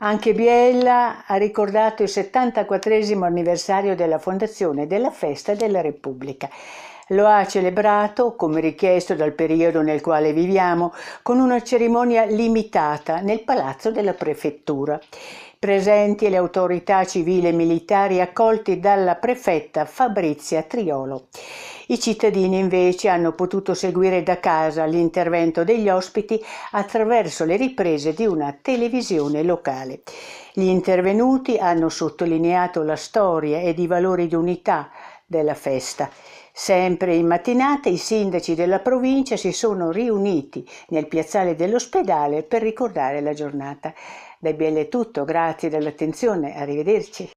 Anche Biella ha ricordato il 74 anniversario della fondazione della Festa della Repubblica. Lo ha celebrato, come richiesto dal periodo nel quale viviamo, con una cerimonia limitata nel palazzo della prefettura. Presenti le autorità civili e militari accolti dalla prefetta Fabrizia Triolo. I cittadini invece hanno potuto seguire da casa l'intervento degli ospiti attraverso le riprese di una televisione locale. Gli intervenuti hanno sottolineato la storia ed i valori di unità della festa. Sempre in mattinata i sindaci della provincia si sono riuniti nel piazzale dell'ospedale per ricordare la giornata. Da BL è tutto, grazie dell'attenzione, arrivederci.